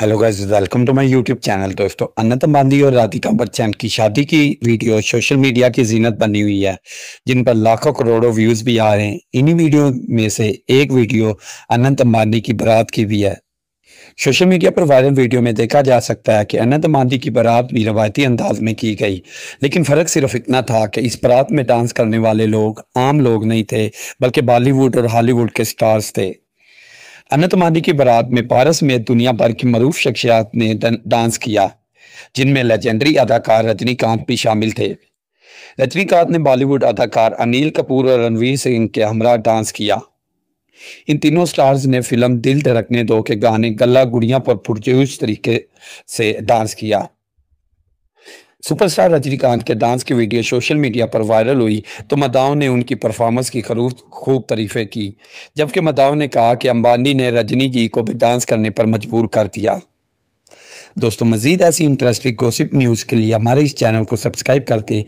hello guys welcome to my YouTube channel दोस्तों अन्नत अंबानी और राधिका बच्चन की शादी की वीडियो सोशल मीडिया की जीनत बनी हुई है जिन पर लाखों करोड़ों व्यूज भी आ रहे हैं इन्हीं वीडियो में से एक वीडियो अनंत अंबानी की बारात की भी है सोशल मीडिया पर वायरल वीडियो में देखा जा सकता है कि अनंत मांदी की बारात भी रवायती अंदाज में की गई लेकिन फ़र्क सिर्फ इतना था कि इस बारात में डांस करने वाले लोग आम लोग नहीं थे बल्कि बॉलीवुड और हॉलीवुड के स्टार्स थे अनंत मानी की बारात में पारस में दुनिया भर की मरूफ शख्सियात ने डांस किया जिनमें लेजेंडरी अदाकार रजनीकांत भी शामिल थे रजनीकांत ने बॉलीवुड अदाकार अनिल कपूर और रणवीर सिंह के हमरा डांस किया इन तीनों स्टार्स ने फिल्म दिल धड़कने दो के गाने गला गुड़िया पर पुरजोश तरीके से डांस किया सुपरस्टार रजनीकांत के डांस की वीडियो सोशल मीडिया पर वायरल हुई तो मदाओं ने उनकी परफॉर्मेंस की खरूब खूब तारीफें की जबकि मदाओं ने कहा कि अंबानी ने रजनी जी को भी डांस करने पर मजबूर कर दिया दोस्तों मजीद ऐसी इंटरेस्टिंग गोसिप न्यूज़ के लिए हमारे इस चैनल को सब्सक्राइब करके